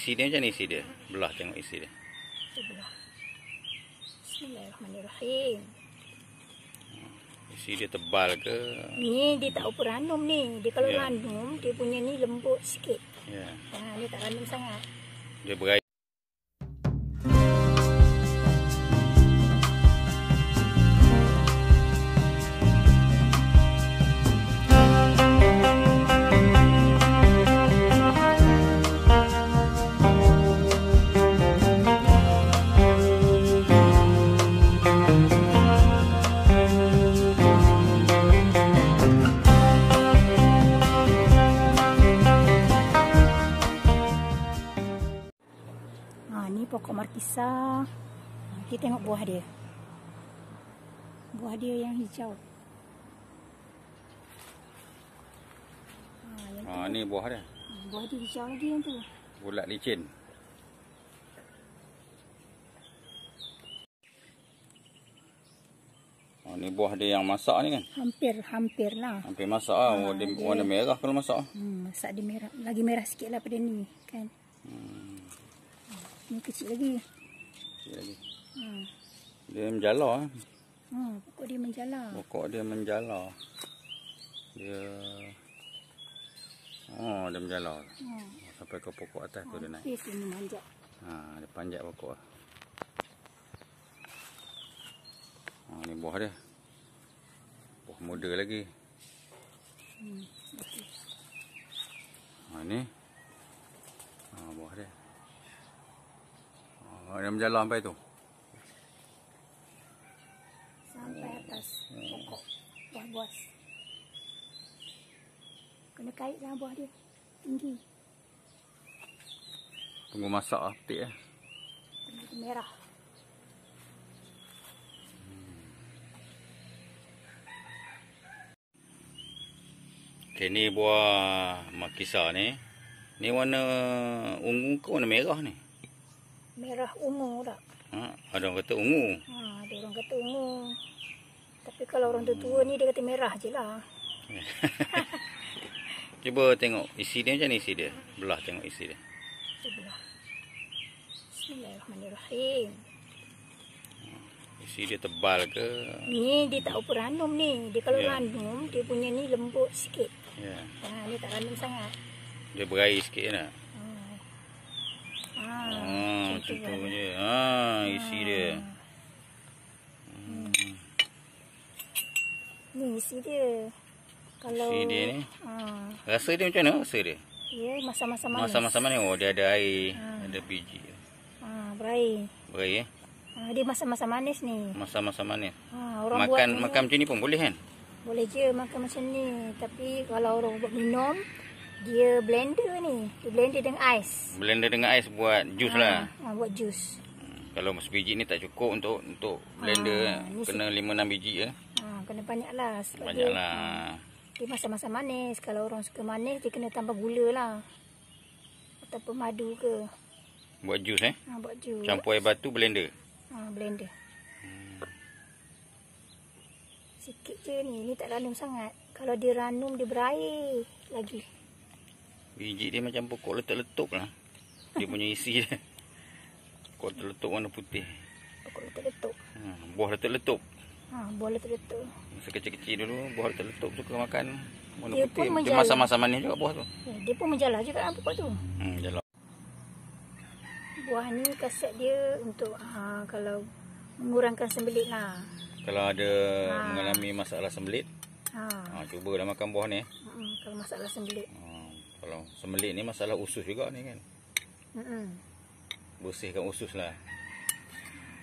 Isi dia macam ni isi dia? Belah tengok isi dia. Sebelah. Bismillahirrahmanirrahim. Isi dia tebal ke? Ni dia tak apa ranum ni. Dia kalau yeah. ranum, dia punya ni lembut sikit. Yeah. Ha, dia tak ranum sangat. Dia berair. pokok markisa. Kita tengok buah dia. Buah dia yang hijau. Ha, ha ni buah dia. Buah dia hijau lagi yang tu. Bulat licin. Ha, ni buah dia yang masak ni kan? Hampir, hampir lah. Hampir masak lah. Ha, warna, dia, merah kalau masak. Hmm, masak dia merah. Lagi merah sikit lah pada ni. Kan? Hmm. Ni kecil lagi. Kecil lagi. Ha. Dia menjala. Eh. Ha, pokok dia menjala. Pokok dia menjala. Dia... Oh, dia menjala. Ha. Sampai ke pokok atas ha, tu dia ha, naik. Dia sini manjat. Ha, dia panjat pokok. Ha, ni buah dia. Buah muda lagi. Hmm, okay. Ha, ni. Ha, Yang menjalan sampai tu Sampai atas Pokok Buah buas Kena kait dengan buah dia Tinggi Tunggu masak lah petik eh. merah Okay, ni buah makisar ni. Ni warna ungu ke warna merah ni? merah ungu tak? Ha, ada orang kata ungu. Ha, ada orang kata ungu. Tapi kalau orang tua, -tua ni dia kata merah je lah. Cuba tengok isi dia macam ni isi dia. Belah tengok isi dia. Sebelah. Bismillahirrahmanirrahim. Ha, isi dia tebal ke? Ni dia tak apa ranum ni. Dia kalau yeah. ranum dia punya ni lembut sikit. Yeah. Ha, dia tak ranum sangat. Dia berair sikit je nak? Ha, ah, macam je. Ha, isi ha. dia. Hmm. Ni isi dia. Kalau isi dia ni. Ha. Rasa dia macam mana rasa dia? Ya, masa-masa manis. Masa-masa manis. Oh, dia ada air, ha. ada biji. Ha, berair. Berair eh? Ha, dia masa-masa manis ni. Masa-masa manis. Ha, orang makan buat ni, macam ni pun boleh kan? Boleh je makan macam ni. Tapi kalau orang buat minum, dia blender ni. Dia blender dengan ais. Blender dengan ais buat jus lah. Ha, ha buat jus. Hmm, kalau masuk biji ni tak cukup untuk untuk ha, blender. Ha, kena lima, enam biji ke. Ha, kena banyak lah. Banyak dia, lah. Ha, dia masam-masam manis. Kalau orang suka manis, dia kena tambah gula lah. Atau pemadu ke. Buat jus eh? Ha, buat jus. Campur air batu, blender? Ha, blender. Hmm. Sikit je ni. Ni tak ranum sangat. Kalau dia ranum, dia berair lagi. Biji dia macam pokok letup-letup lah. Dia punya isi dia. Pokok letup warna putih. Pokok letup-letup. Ha, buah letup-letup. Ha, buah letup-letup. Masa kecil-kecil dulu, buah letup-letup suka makan. Warna dia putih. pun menjala. masa-masa manis juga buah tu. Ya, dia pun menjala juga lah pokok tu. Hmm, jala. Buah ni kaset dia untuk ha, kalau mengurangkan sembelit lah. Kalau ada ha. mengalami masalah sembelit. Ha. ha cuba dah makan buah ni. Hmm, kalau masalah sembelit. Ha. Kalau semelit ni masalah usus juga ni kan. Hmm. Bersihkan usus lah.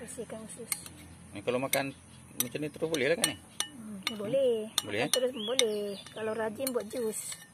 Bersihkan usus. Ni kalau makan macam ni terus boleh lah kan ni? Hmm, boleh. Boleh. Eh? Makan terus boleh. Kalau rajin buat jus.